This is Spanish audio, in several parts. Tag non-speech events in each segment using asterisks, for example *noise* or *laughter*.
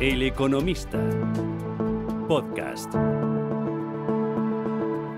El Economista. Podcast.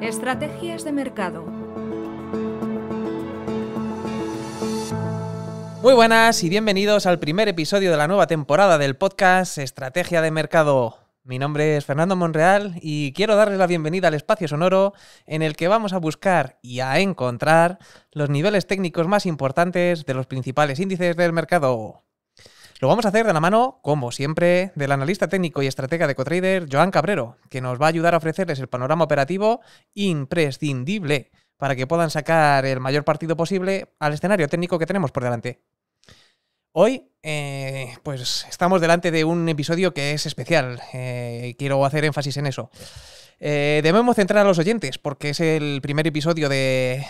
Estrategias de mercado. Muy buenas y bienvenidos al primer episodio de la nueva temporada del podcast Estrategia de Mercado. Mi nombre es Fernando Monreal y quiero darles la bienvenida al espacio sonoro en el que vamos a buscar y a encontrar los niveles técnicos más importantes de los principales índices del mercado. Lo vamos a hacer de la mano, como siempre, del analista técnico y estratega de Cotrader, Joan Cabrero, que nos va a ayudar a ofrecerles el panorama operativo imprescindible para que puedan sacar el mayor partido posible al escenario técnico que tenemos por delante. Hoy, eh, pues estamos delante de un episodio que es especial. Eh, quiero hacer énfasis en eso. Eh, debemos centrar a los oyentes porque es el primer episodio de,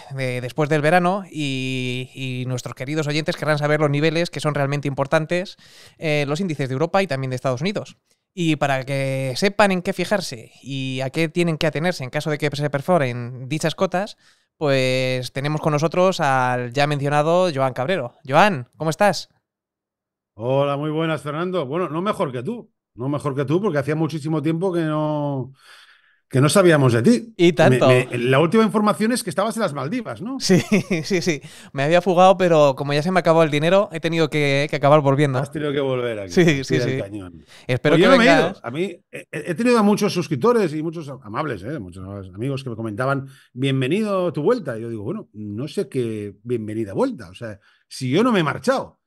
después del verano y, nuestros queridos oyentes querrán saber los niveles que son realmente importantes, eh, los índices de Europa y también de Estados Unidos. Y para que sepan en qué fijarse y a qué tienen que atenerse en caso de que se perforen dichas cotas, pues tenemos con nosotros al ya mencionado Joan Cabrero. Joan, ¿cómo estás? Hola, muy buenas, Fernando. Bueno, no mejor que tú. No mejor que tú, porque hacía muchísimo tiempo que no, que no sabíamos de ti. Y tanto. la última información es que estabas en las Maldivas, ¿no? Sí, *laughs* sí, sí. Me había fugado, pero como ya se me acabó el dinero, he tenido que, acabar volviendo. Has tenido que volver aquí. Sí, sí, sí. Espero que me he A mí he, tenido a muchos suscriptores y muchos amables, ¿eh? muchos amigos que me comentaban, bienvenido a tu vuelta. Y yo digo, bueno, no sé qué bienvenida vuelta. O sea, si yo no me he marchado.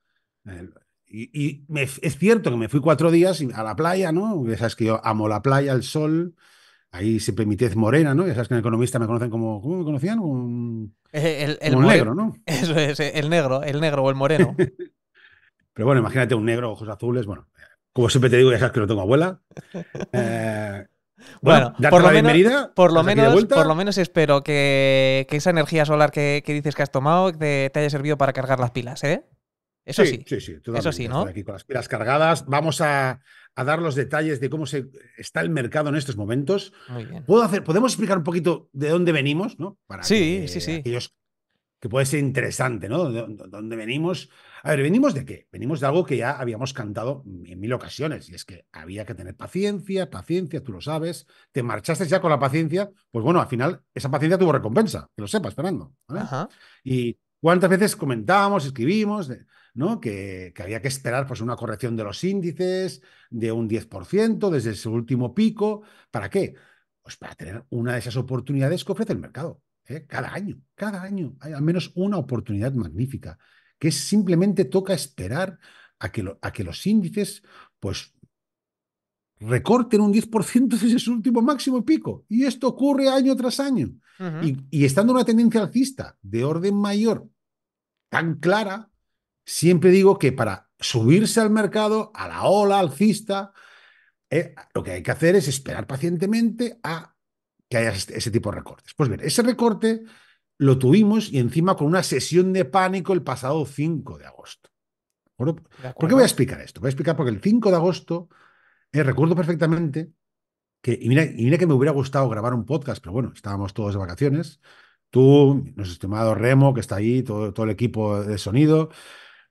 y, es cierto que me fui cuatro días a la playa, ¿no? Sabes que yo amo la playa, el sol, ahí siempre mi tez morena, ¿no? Ya sabes que en economista me conocen como. ¿Cómo me conocían? Un, el, negro, ¿no? *laughs* Eso es, el negro, el negro o el moreno. *laughs* Pero bueno, imagínate un negro, ojos azules, bueno. Eh, como siempre te digo, ya sabes que no tengo abuela. *laughs* Eh, bueno, por, lo bienvenida. por lo, menos, espero que, esa energía solar que, dices que has tomado te, haya servido para cargar las pilas, ¿eh? Eso sí. sí Eso sí, ¿no? Aquí con las pilas cargadas. Vamos a, a dar los detalles de cómo se, está el mercado en estos momentos. ¿Puedo hacer, ¿Podemos explicar un poquito de dónde venimos? ¿no? Para sí, sí, sí. que puede ser interesante, ¿no? dónde venimos? A ver, ¿venimos de qué? Venimos de algo que ya habíamos cantado en mil ocasiones, y es que había que tener paciencia, paciencia, tú lo sabes. Te marchaste ya con la paciencia, pues bueno, al final esa paciencia tuvo recompensa, que lo sepas, Fernando. Y cuántas veces comentábamos, escribimos. Que, había que esperar pues, una corrección de los índices de un 10% desde su último pico. ¿Para qué? Pues para tener una de esas oportunidades que ofrece el mercado. ¿eh? Cada año, cada año hay al menos una oportunidad magnífica, que simplemente toca esperar a que, a que los índices pues, recorten un 10% desde su último máximo pico. Y esto ocurre año tras año. y, y, estando una tendencia alcista de orden mayor tan clara, Siempre digo que para subirse al mercado, a la ola alcista, eh, lo que hay que hacer es esperar pacientemente a que haya este, ese tipo de recortes. Pues bien, ese recorte lo tuvimos y encima con una sesión de pánico el pasado 5 de agosto. ¿Por qué voy a explicar esto? Voy a explicar porque el 5 de agosto, eh, recuerdo perfectamente que, y mira, mira que me hubiera gustado grabar un podcast, pero bueno, estábamos todos de vacaciones, tú, nuestro estimado Remo, que está ahí, todo, todo el equipo de sonido,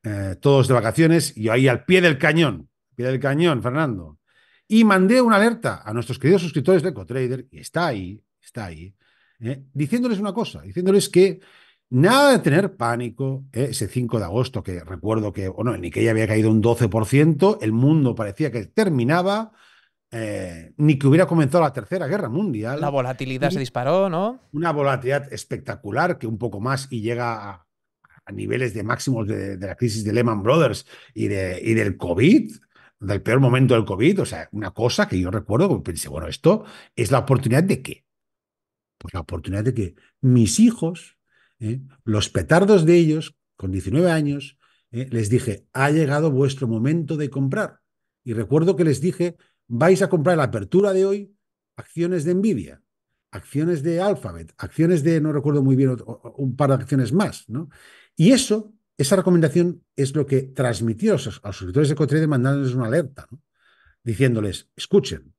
eh, todos de vacaciones, y ahí al pie del cañón, pie del cañón, Fernando. Y mandé una alerta a nuestros queridos suscriptores de EcoTrader, y está ahí, está ahí, eh, diciéndoles una cosa, diciéndoles que nada de tener pánico eh, ese 5 de agosto, que recuerdo que, bueno, que Nikkei había caído un 12%, el mundo parecía que terminaba, ni que hubiera comenzado la Tercera Guerra Mundial. La volatilidad se disparó, ¿no? Una volatilidad espectacular que un poco más y llega a, a niveles de máximos de, la crisis de Lehman Brothers y, de, del COVID, del peor momento del COVID, o sea, una cosa que yo recuerdo, pensé, bueno, esto es la oportunidad de qué? Pues la oportunidad de que mis hijos, ¿eh? los petardos de ellos, con 19 años, ¿eh? les dije, ha llegado vuestro momento de comprar. Y recuerdo que les dije, vais a comprar la apertura de hoy acciones de Nvidia, acciones de Alphabet, acciones de, no recuerdo muy bien, un par de acciones más, ¿no? Y eso, esa recomendación es lo que transmitió a los, a de suscriptores de CoTrader mandándoles una alerta, diciéndoles, escuchen,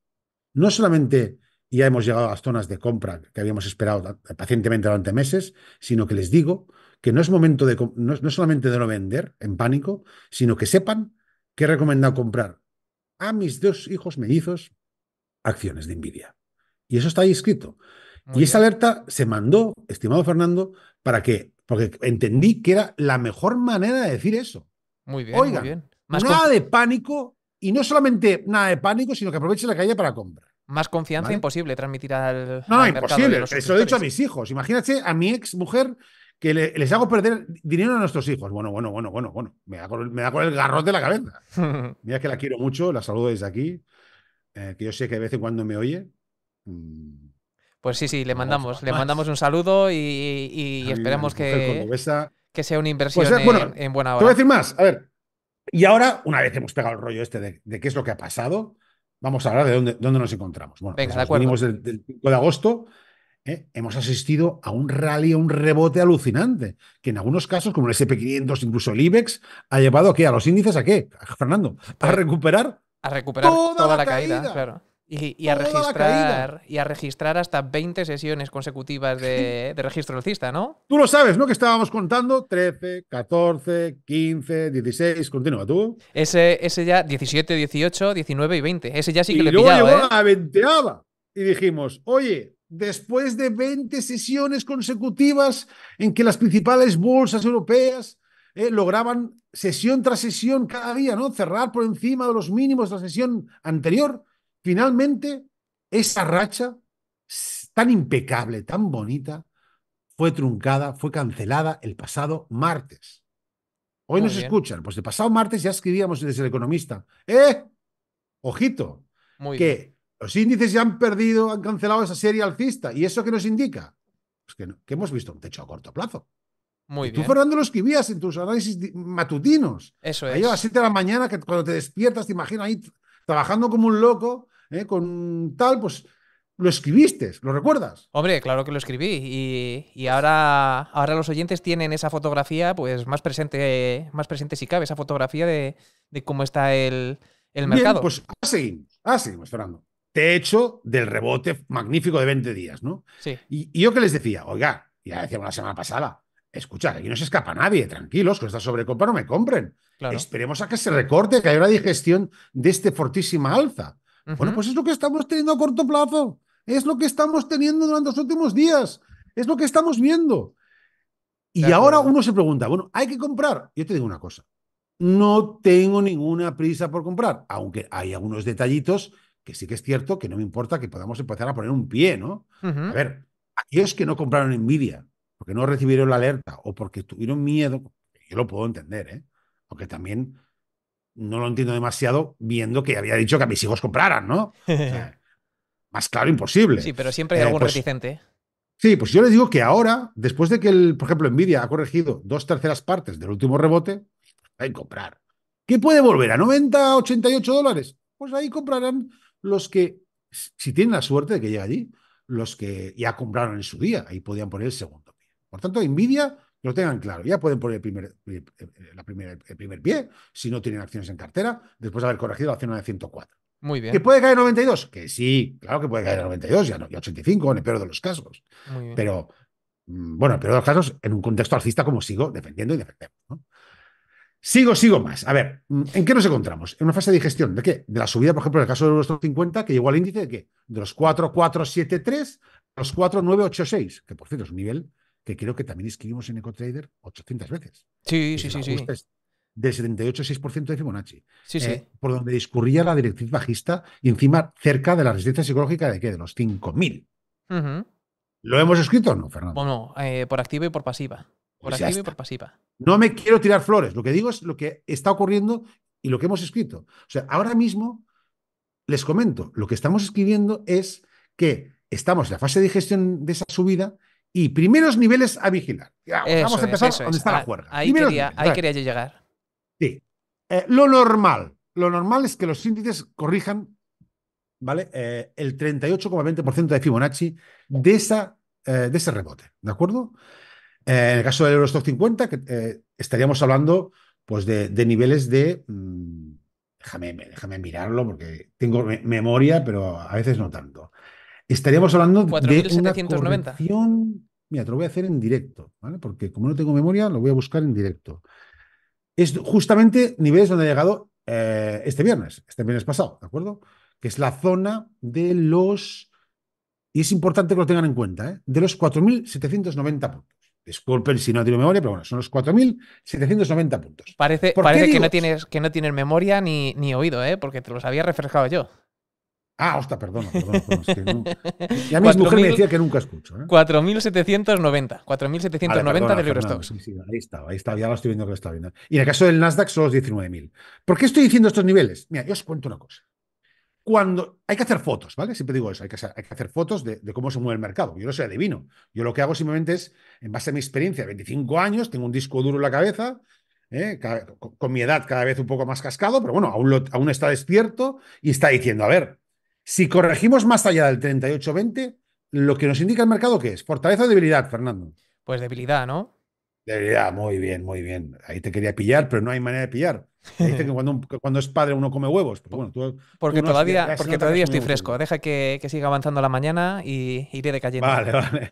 no solamente ya hemos llegado a las zonas de compra que habíamos esperado pacientemente durante meses, sino que les digo que no es momento de no, solamente de no vender en pánico, sino que sepan que he recomendado comprar a mis dos hijos mellizos acciones de envidia. Y eso está ahí escrito. y esa alerta se mandó, estimado Fernando, para que porque entendí que era la mejor manera de decir eso. Muy bien, Oiga, muy bien. nada de pánico y no solamente nada de pánico, sino que aproveche la calle para comprar. Más confianza imposible transmitir al. No, imposible. Eso lo he dicho a mis hijos. Imagínate a mi ex mujer que les hago perder dinero a nuestros hijos. Bueno, bueno, bueno, bueno, bueno. Me da con, el garrote de la cabeza. *laughs* Mira que la quiero mucho, la saludo desde aquí. Eh, que yo sé que de vez en cuando me oye. Mm. Pues sí, sí, le mandamos, le mandamos un saludo y, esperemos que, que sea una pues, inversión en, buena hora. Te voy a decir más, a ver. Y ahora, una vez hemos pegado el rollo este de, qué es lo que ha pasado, vamos a hablar de dónde, dónde nos encontramos. Bueno, Venga, venimos pues del, 5 de agosto, ¿eh? hemos asistido a un rally, a un rebote alucinante, que en algunos casos, como el SP500, incluso el IBEX, ha llevado ¿qué? a los índices a qué, Fernando, a pues recuperar, a recuperar toda, la, caída. Claro. Y, a registrar, y a registrar hasta 20 sesiones consecutivas de, de registro alcista, ¿no? Tú lo sabes, ¿no? Que estábamos contando 13, 14, 15, 16, continúa tú. Ese, ese ya 17, 18, 19 y 20. Ese ya sí que y le pillaba, Y luego llegó ¿eh? la y dijimos, oye, después de 20 sesiones consecutivas en que las principales bolsas europeas eh, lograban sesión tras sesión cada día, ¿no? Cerrar por encima de los mínimos de la sesión anterior Finalmente, esa racha tan impecable, tan bonita, fue truncada, fue cancelada el pasado martes. Hoy nos escuchan, pues el pasado martes ya escribíamos desde el economista. ¡Eh! Ojito, que los índices ya han perdido, han cancelado esa serie alcista. ¿Y eso qué nos indica? Pues que, hemos visto un techo a corto plazo. Muy bien. Tú, Fernando, lo escribías en tus análisis matutinos. Eso es. Ahí a las 7 de la mañana, que cuando te despiertas, te imaginas ahí trabajando como un loco ¿eh? con tal, pues lo escribiste, ¿lo recuerdas? Hombre, claro que lo escribí. Y, ahora, ahora los oyentes tienen esa fotografía, pues más presente, más presente si cabe, esa fotografía de, cómo está el, mercado. Pues, ah, ah, sí, pues así, así, Te hecho del rebote magnífico de 20 días, ¿no? Sí. Y, yo que les decía, oiga, ya decíamos la semana pasada, escuchad, aquí no se escapa nadie, tranquilos, con esta sobrecompra no me compren. Esperemos a que se recorte, que haya una digestión de este fortísima alza. Bueno, pues es lo que estamos teniendo a corto plazo, es lo que estamos teniendo durante los últimos días, es lo que estamos viendo. Y ahora uno se pregunta, bueno, ¿hay que comprar? Yo te digo una cosa, no tengo ninguna prisa por comprar, aunque hay algunos detallitos que sí que es cierto que no me importa que podamos empezar a poner un pie, ¿no? A ver, aquellos que no compraron envidia, porque no recibieron la alerta o porque tuvieron miedo, yo lo puedo entender, ¿eh? Aunque también no lo entiendo demasiado viendo que había dicho que a mis hijos compraran, ¿no? *laughs* más claro, imposible. Sí, pero siempre hay eh, algún pues reticente. Sí, pues yo les digo que ahora, después de que, el, por ejemplo, Nvidia ha corregido dos terceras partes del último rebote, hay que comprar. ¿Qué puede volver? ¿A 90, 88 dólares? Pues ahí comprarán los que, si tienen la suerte de que llegue allí, los que ya compraron en su día. Ahí podían poner el segundo Por tanto, Nvidia lo tengan claro. Ya pueden poner el primer, eh, eh, la el primer pie si no tienen acciones en cartera, después de haber corregido la acción de 104. Muy bien. ¿Que puede caer 92? Que sí, claro que puede caer 92, ya no, ya 85, en el peor de los casos. Pero, mm, bueno, en el peor de los casos, en un contexto alcista como sigo defendiendo y defendemos. Sigo, sigo más. A ver, mm, ¿en qué nos encontramos? En una fase de gestión. ¿De qué? De la subida, por ejemplo, en el caso de nuestro 50, que llegó al índice de qué? De los 4,473 a los 4,986, que por cierto es un nivel que creo que también escribimos en EcoTrader 800 veces. Sí, sí, sí, sí. 78 78,6% de Fibonacci. Sí, sí. Eh, por donde discurría la directriz bajista y encima cerca de la resistencia psicológica de qué? De los 5.000. ¿Lo hemos escrito o no, Fernando? Bueno, eh, por activa y por pasiva. Pues por activa y por pasiva. No me quiero tirar flores. Lo que digo es lo que está ocurriendo y lo que hemos escrito. O sea, ahora mismo les comento, lo que estamos escribiendo es que estamos en la fase de gestión de esa subida y primeros niveles a vigilar. Vamos a empezar donde está la ah, juerga. Ahí, quería, yo llegar. Sí. Eh, lo normal, lo normal es que los índices corrijan ¿vale? Eh, el 38,20% de Fibonacci de, esa, eh, de ese rebote, ¿de acuerdo? en el caso del Eurostock 50, estaríamos hablando pues, de, niveles de... Mm, déjame, déjame mirarlo porque tengo memoria, pero a veces no tanto. Estaríamos hablando de una corrección... Mira, te lo voy a hacer en directo, ¿vale? Porque como no tengo memoria, lo voy a buscar en directo. Es justamente niveles donde ha llegado eh, este viernes, este viernes pasado, ¿de acuerdo? Que es la zona de los, y es importante que lo tengan en cuenta, ¿eh? de los 4.790 puntos. Disculpen si no tengo memoria, pero bueno, son los 4.790 puntos. Parece, parece que, no tienes, que no tienes memoria ni, ni oído, ¿eh? porque te los había refrescado yo. Ah, hostia, perdona, que Y a mi mujer me decía que nunca escucho. 4.790. 4.790 del de ahí estaba, ahí estaba, ya lo estoy viendo que lo está viendo. Y en el caso del Nasdaq son los 19.000. ¿Por qué estoy diciendo estos niveles? Mira, yo os cuento una cosa. Cuando hay que hacer fotos, ¿vale? Siempre digo eso, hay que hacer, fotos de, cómo se mueve el mercado. Yo no soy adivino. Yo lo que hago simplemente es, en base a mi experiencia, 25 años, tengo un disco duro en la cabeza, ¿eh? con, mi edad cada vez un poco más cascado, pero bueno, aún está despierto y está diciendo, a ver, si corregimos más allá del 38-20, lo que nos indica el mercado, ¿qué es? ¿Fortaleza o debilidad, Fernando? Pues debilidad, ¿no? Debilidad, muy bien, muy bien. Ahí te quería pillar, pero no hay manera de pillar. Dicen que cuando, cuando, es padre uno come huevos. *laughs* porque todavía, porque todavía estoy fresco. Deja que, siga avanzando la mañana y iré calle. Vale, vale.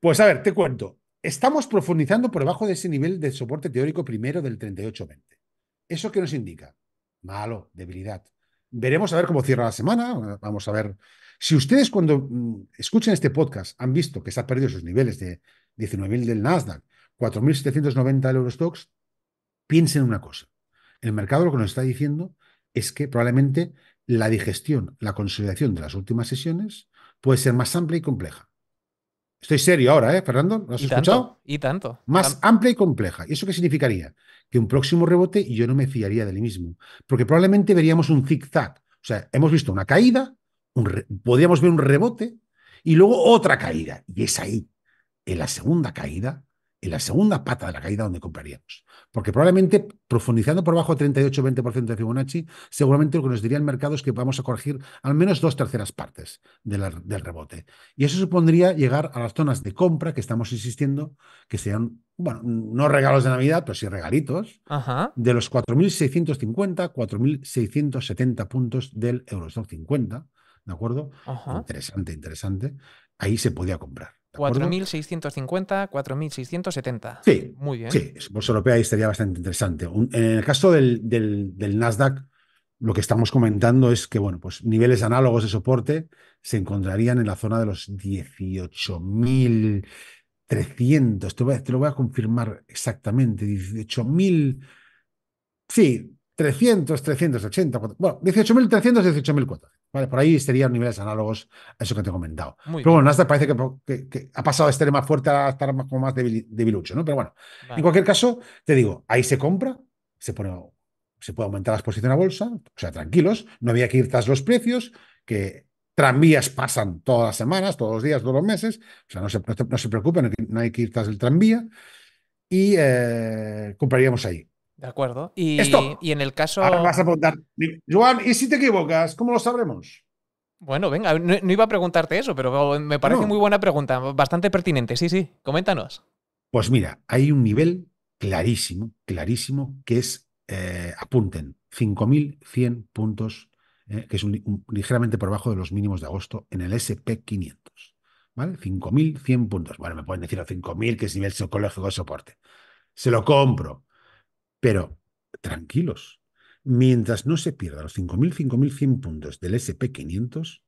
Pues a ver, te cuento. Estamos profundizando por debajo de ese nivel de soporte teórico primero del 38-20. ¿Eso qué nos indica? Malo, debilidad. Veremos a ver cómo cierra la semana. Vamos a ver. Si ustedes cuando mm, escuchen este podcast han visto que se han perdido sus niveles de 19.000 del Nasdaq, 4.790 del Eurostox, piensen una cosa. El mercado lo que nos está diciendo es que probablemente la digestión, la consolidación de las últimas sesiones puede ser más amplia y compleja. Estoy serio ahora, ¿eh, Fernando? ¿Lo has escuchado? y tanto. Más amplia y compleja. ¿Y eso qué significaría? Que un próximo rebote y yo no me fiaría de él mismo. Porque probablemente veríamos un zig-zag. O sea, hemos visto una caída, un podríamos ver un rebote y luego otra caída. Y es ahí, en la segunda caída, y la segunda pata de la caída donde compraríamos. Porque probablemente profundizando por bajo 38-20% de Fibonacci, seguramente lo que nos diría el mercado es que vamos a corregir al menos dos terceras partes del rebote. Y eso supondría llegar a las zonas de compra que estamos insistiendo, que sean, bueno, no regalos de Navidad, pero sí regalitos, de los 4.650, 4.670 puntos del Eurostock 50. ¿De acuerdo? Interesante, interesante. Ahí se podía comprar. 4.650, 4.670. Sí. Muy bien. Sí, bolsa europea ahí sería bastante interesante. en el caso del, Nasdaq, lo que estamos comentando es que, bueno, pues niveles análogos de soporte se encontrarían en la zona de los 18.300. Te, te lo voy a confirmar exactamente. 18.000. Sí, 300, 380. Bueno, 18.300, 18.400 por ahí serían niveles análogos a eso que te he comentado. Pero bueno, bien. parece que, ha pasado de estar más fuerte a estar más, como más debilucho, ¿no? Pero bueno, en cualquier caso, te digo, ahí se compra, se pone, se puede aumentar la exposición a bolsa, o sea, tranquilos, no había que ir tras los precios, que tranvías pasan todas las semanas, todos los días, todos los meses, o sea, no se, no, preocupen, no hay que ir tras el tranvía y eh, compraríamos ahí. De acuerdo. Y, y en el caso. Ahora vas a preguntar. Juan ¿y si te equivocas? ¿Cómo lo sabremos? Bueno, venga, no, iba a preguntarte eso, pero me parece muy buena pregunta, bastante pertinente. Sí, sí, coméntanos. Pues mira, hay un nivel clarísimo, clarísimo, que es, eh, apunten, 5.100 puntos, eh, que es ligeramente por debajo de los mínimos de agosto en el SP500. ¿Vale? 5.100 puntos. Bueno, me pueden decir a 5.000 que es nivel psicológico de soporte. Se lo compro. Pero tranquilos, mientras no se pierda los 5.000, 5.100 puntos del SP500,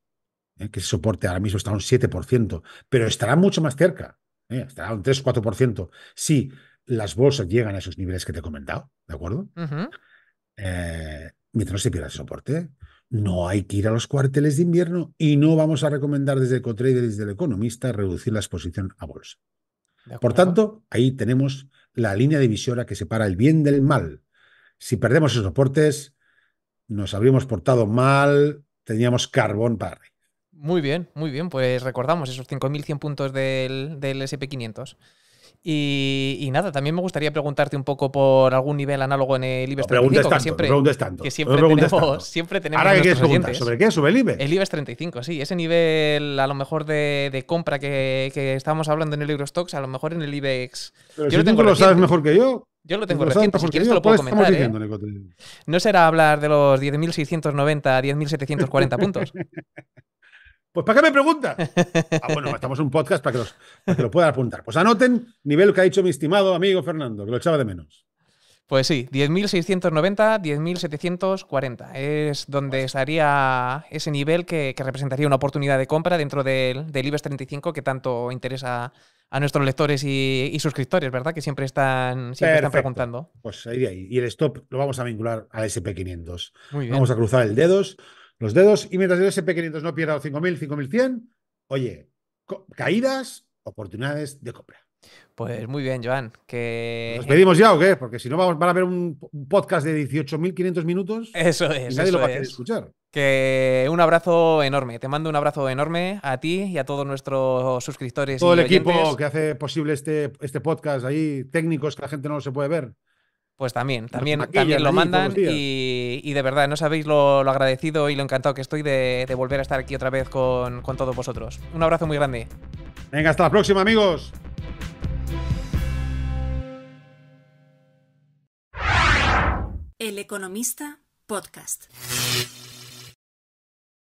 eh, que ese soporte ahora mismo está a un 7%, pero estará mucho más cerca, eh, estará a un 3-4%, si las bolsas llegan a esos niveles que te he comentado, ¿de acuerdo? Eh, mientras no se pierda el soporte, no hay que ir a los cuarteles de invierno y no vamos a recomendar desde Ecotrader y desde el Economista reducir la exposición a bolsa. Por tanto, ahí tenemos la línea divisora que separa el bien del mal. Si perdemos esos soportes, nos habríamos portado mal, teníamos carbón para Muy bien, muy bien. Pues recordamos esos 5.100 puntos del, del SP500. Y, nada, también me gustaría preguntarte un poco por algún nivel análogo en el IBEX 35. Tanto, que siempre, preguntes tanto. tenemos, tanto. Ahora, ¿qué quieres preguntar? ¿Sobre qué? ¿Sobre el IBEX? El IBEX 35, sí. Ese nivel, a lo mejor, de, compra que, que estábamos hablando en el Eurostox, a lo mejor en el IBEX. yo si lo tengo tú lo sabes mejor que yo. Yo lo tengo reciente, si quieres te lo puedo pues comentar. ¿eh? No será hablar de los 10.690 a 10.740 puntos. *laughs* Pues ¿para qué me pregunta? *laughs* Ah, bueno, pues, estamos en un podcast para que, lo puedan apuntar. Pues anoten nivel que ha dicho mi estimado amigo Fernando, que lo echaba de menos. Pues sí, 10.690, 10.740 es donde estaría ese nivel que, representaría una oportunidad de compra dentro del, IBEX 35 que tanto interesa a nuestros lectores y, suscriptores, ¿verdad? Que siempre están, siempre preguntando. Pues ahí ahí. Y el stop lo vamos a vincular al SP500. Vamos a cruzar el dedos los dedos y mientras el SP500 no pierda los 5.000, 5.100, oye, caídas, oportunidades de compra. Pues muy bien, Joan. Que... ¿Nos pedimos ya o qué? Porque si no, vamos, van a ver un, podcast de 18.500 minutos. Eso es. Y nadie lo va a querer escuchar. Que un abrazo enorme. Te mando un abrazo enorme a ti y a todos nuestros suscriptores. Todo el equipo que hace posible este, este podcast ahí, técnicos que la gente no se puede ver. Pues también, también, lo mandan y, de verdad, no sabéis lo, agradecido y lo encantado que estoy de, volver a estar aquí otra vez con, con todos vosotros. Un abrazo muy grande. Venga, hasta la próxima amigos. El Economista Podcast.